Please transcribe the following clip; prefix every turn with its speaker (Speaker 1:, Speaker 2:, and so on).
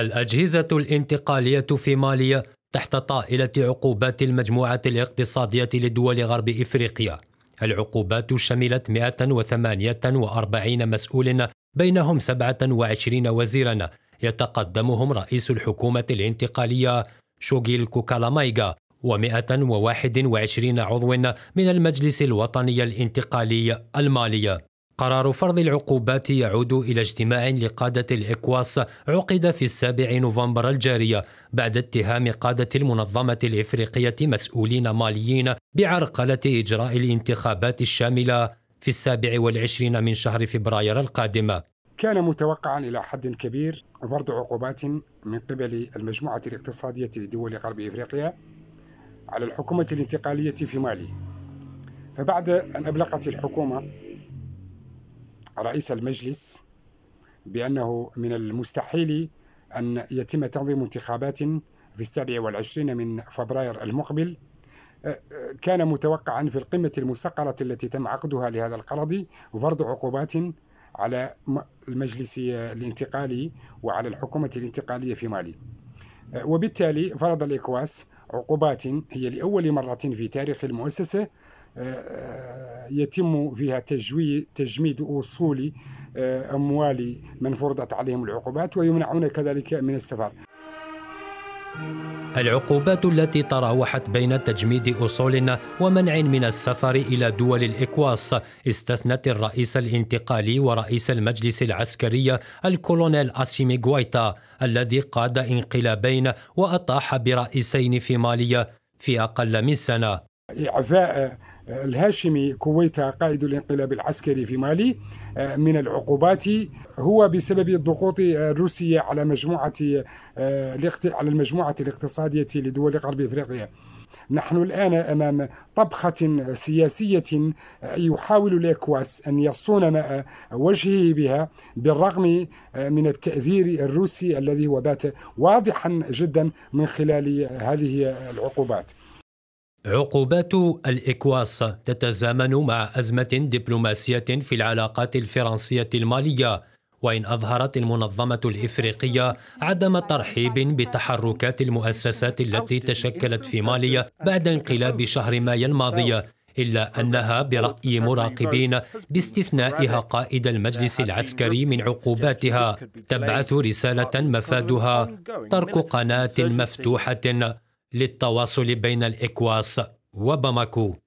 Speaker 1: الأجهزة الانتقالية في مالي تحت طائلة عقوبات المجموعة الاقتصادية لدول غرب إفريقيا العقوبات شملت 148 مسؤول بينهم 27 وزيرا يتقدمهم رئيس الحكومة الانتقالية شوغيل كوكالامايغا و121 عضو من المجلس الوطني الانتقالي المالي قرار فرض العقوبات يعود إلى اجتماع لقادة الإكواس عقد في السابع نوفمبر الجارية بعد اتهام قادة المنظمة الإفريقية مسؤولين ماليين بعرقلة إجراء الانتخابات الشاملة في السابع والعشرين من شهر فبراير القادم
Speaker 2: كان متوقعا إلى حد كبير فرض عقوبات من قبل المجموعة الاقتصادية لدول غرب إفريقيا على الحكومة الانتقالية في مالي فبعد أن أبلغت الحكومة رئيس المجلس بأنه من المستحيل أن يتم تنظيم انتخابات في السابع والعشرين من فبراير المقبل أه، أه، كان متوقعا في القمة المسقرة التي تم عقدها لهذا القرض فرض عقوبات على المجلس الانتقالي وعلى الحكومة الانتقالية في مالي أه، وبالتالي فرض الإكواس عقوبات هي لأول مرة في تاريخ المؤسسة يتم فيها تجميد أصول آه، أموال من فرضت عليهم العقوبات ويمنعون كذلك من السفر
Speaker 1: العقوبات التي تراوحت بين تجميد اصول ومنع من السفر الى دول الاكواس استثنت الرئيس الانتقالي ورئيس المجلس العسكري الكولونيل اسيمي غويتا الذي قاد انقلابين واطاح برئيسين في ماليا في اقل من سنه
Speaker 2: اعفاء الهاشمي كويتا قائد الانقلاب العسكري في مالي آه، من العقوبات هو بسبب الضغوط آه، الروسية على مجموعة آه، على المجموعة الاقتصادية لدول غرب افريقيا. نحن الان امام طبخة سياسية يحاول الاكواس ان يصون ماء وجهه بها بالرغم من التأثير الروسي الذي هو بات واضحا جدا من خلال هذه العقوبات.
Speaker 1: عقوبات الإكواس تتزامن مع أزمة دبلوماسية في العلاقات الفرنسية المالية وإن أظهرت المنظمة الإفريقية عدم ترحيب بتحركات المؤسسات التي تشكلت في ماليا بعد انقلاب شهر مايو الماضي إلا أنها برأي مراقبين باستثنائها قائد المجلس العسكري من عقوباتها تبعث رسالة مفادها ترك قناة مفتوحة للتواصل بين الإكواس وباماكو